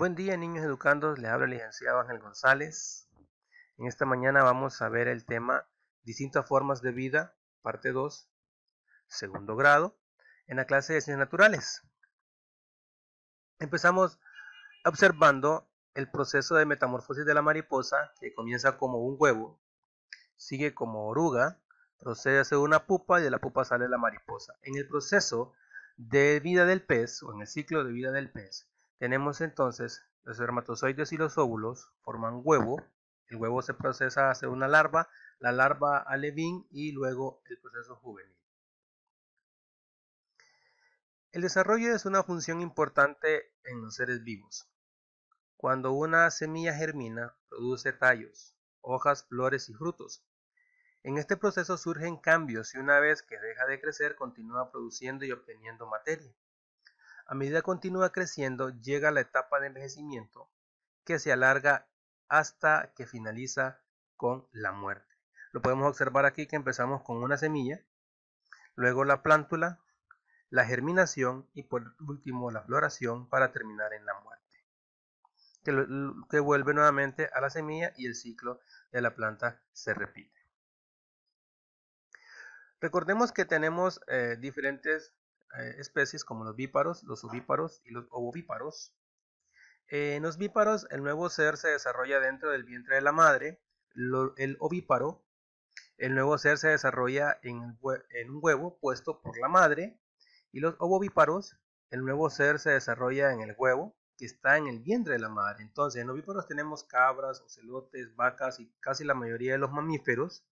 Buen día, niños educandos. Les habla el licenciado Ángel González. En esta mañana vamos a ver el tema Distintas formas de vida, parte 2, segundo grado, en la clase de ciencias naturales. Empezamos observando el proceso de metamorfosis de la mariposa, que comienza como un huevo, sigue como oruga, procede a ser una pupa y de la pupa sale la mariposa. En el proceso de vida del pez, o en el ciclo de vida del pez, tenemos entonces los espermatozoides y los óvulos forman huevo, el huevo se procesa hacia una larva, la larva alevín y luego el proceso juvenil. El desarrollo es una función importante en los seres vivos. Cuando una semilla germina, produce tallos, hojas, flores y frutos. En este proceso surgen cambios y una vez que deja de crecer continúa produciendo y obteniendo materia. A medida continúa creciendo, llega la etapa de envejecimiento, que se alarga hasta que finaliza con la muerte. Lo podemos observar aquí que empezamos con una semilla, luego la plántula, la germinación y por último la floración para terminar en la muerte, que, vuelve nuevamente a la semilla y el ciclo de la planta se repite. Recordemos que tenemos eh, diferentes eh, especies como los víparos, los ovíparos y los ovovíparos. Eh, en los víparos el nuevo ser se desarrolla dentro del vientre de la madre, lo, el ovíparo, el nuevo ser se desarrolla en, un huevo puesto por la madre y los ovovíparos, el nuevo ser se desarrolla en el huevo que está en el vientre de la madre. Entonces en ovíparos tenemos cabras, ocelotes, vacas y casi la mayoría de los mamíferos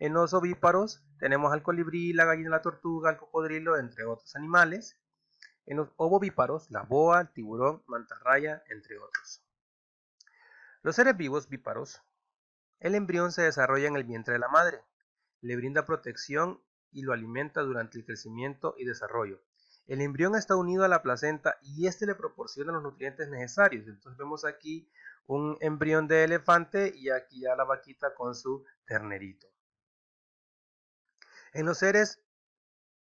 en los ovíparos tenemos al colibrí, la gallina, la tortuga, el cocodrilo, entre otros animales. En los ovovíparos, la boa, el tiburón, mantarraya, entre otros. Los seres vivos víparos, el embrión se desarrolla en el vientre de la madre, le brinda protección y lo alimenta durante el crecimiento y desarrollo. El embrión está unido a la placenta y este le proporciona los nutrientes necesarios. Entonces vemos aquí un embrión de elefante y aquí ya la vaquita con su ternerito. En los seres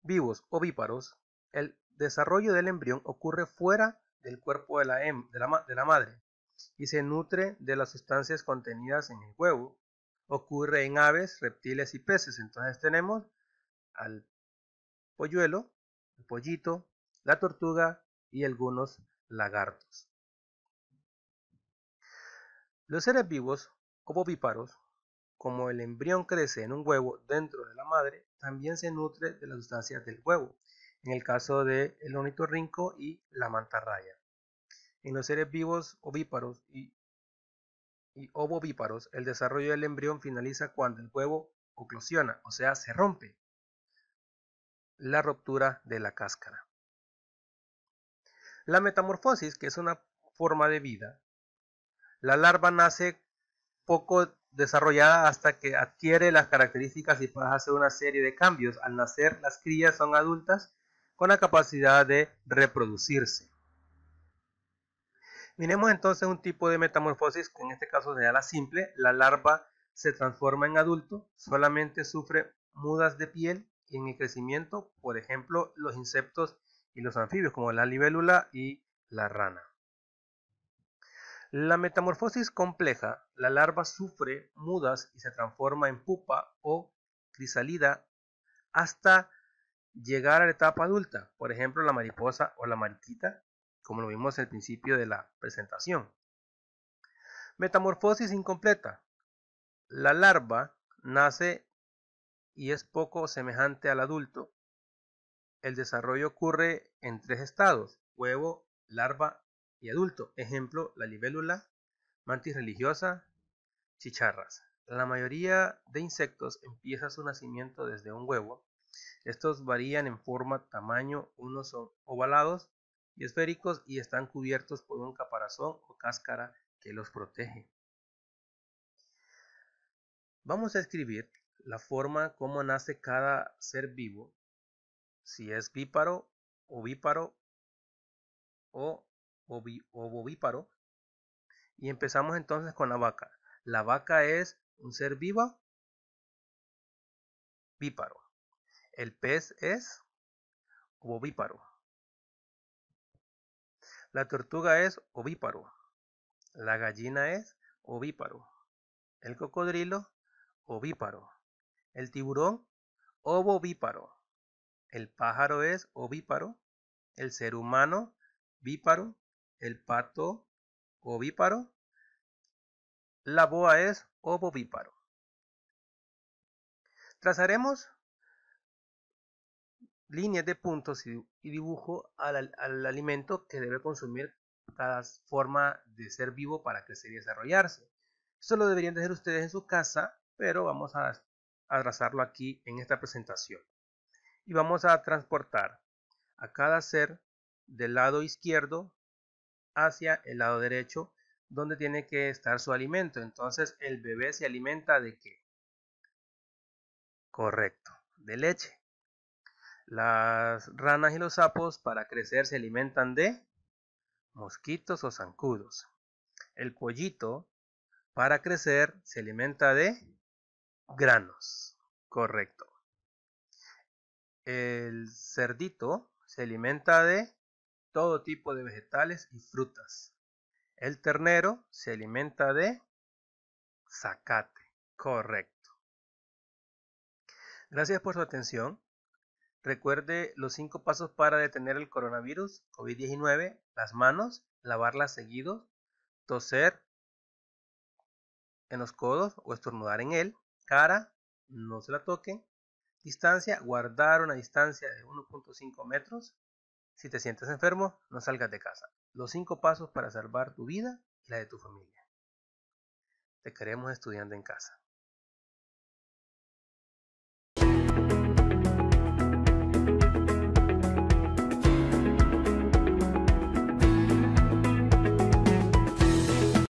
vivos ovíparos, el desarrollo del embrión ocurre fuera del cuerpo em, de la, madre y se nutre de las sustancias contenidas en el huevo. Ocurre en aves, reptiles y peces. Entonces tenemos al polluelo, el pollito, la tortuga y algunos lagartos. Los seres vivos o ovíparos como el embrión crece en un huevo dentro de la madre, también se nutre de las sustancias del huevo, en el caso del el y la mantarraya. En los seres vivos ovíparos y, y ovovíparos, el desarrollo del embrión finaliza cuando el huevo oclosiona, o sea, se rompe la ruptura de la cáscara. La metamorfosis, que es una forma de vida, la larva nace poco desarrollada hasta que adquiere las características y pasa hacer una serie de cambios. Al nacer, las crías son adultas con la capacidad de reproducirse. Miremos entonces un tipo de metamorfosis, que en este caso sería la simple. La larva se transforma en adulto, solamente sufre mudas de piel y en el crecimiento, por ejemplo, los insectos y los anfibios, como la libélula y la rana. La metamorfosis compleja, la larva sufre mudas y se transforma en pupa o crisalida hasta llegar a la etapa adulta, por ejemplo la mariposa o la mariquita, como lo vimos al principio de la presentación. Metamorfosis incompleta. La larva nace y es poco semejante al adulto. El desarrollo ocurre en tres estados, huevo, larva y adulto. Ejemplo, la libélula, mantis religiosa, chicharras. La mayoría de insectos empieza su nacimiento desde un huevo. Estos varían en forma, tamaño, unos son ovalados y esféricos y están cubiertos por un caparazón o cáscara que los protege. Vamos a escribir la forma como nace cada ser vivo, si es bíparo, ovíparo o ovovíparo. Y empezamos entonces con la vaca. La vaca es un ser vivo bíparo. El pez es ovovíparo. La tortuga es ovíparo. La gallina es ovíparo. El cocodrilo, ovíparo. El tiburón, ovovíparo. El pájaro es ovíparo. El ser humano, víparo el pato ovíparo, la boa es ovovíparo. Trazaremos líneas de puntos y dibujo al, alimento que debe consumir cada forma de ser vivo para crecer y desarrollarse. Esto lo deberían hacer ustedes en su casa, pero vamos a, a trazarlo aquí en esta presentación. Y vamos a transportar a cada ser del lado izquierdo hacia el lado derecho donde tiene que estar su alimento. Entonces el bebé se alimenta de qué? Correcto, de leche. Las ranas y los sapos para crecer se alimentan de mosquitos o zancudos. El pollito para crecer se alimenta de granos. Correcto. El cerdito se alimenta de todo tipo de vegetales y frutas. El ternero se alimenta de zacate, correcto. Gracias por su atención. Recuerde los cinco pasos para detener el coronavirus COVID-19, las manos, lavarlas seguido, toser en los codos o estornudar en él, cara, no se la toque. distancia, guardar una distancia de 1.5 metros, si te sientes enfermo, no salgas de casa. Los cinco pasos para salvar tu vida y la de tu familia. Te queremos estudiando en casa.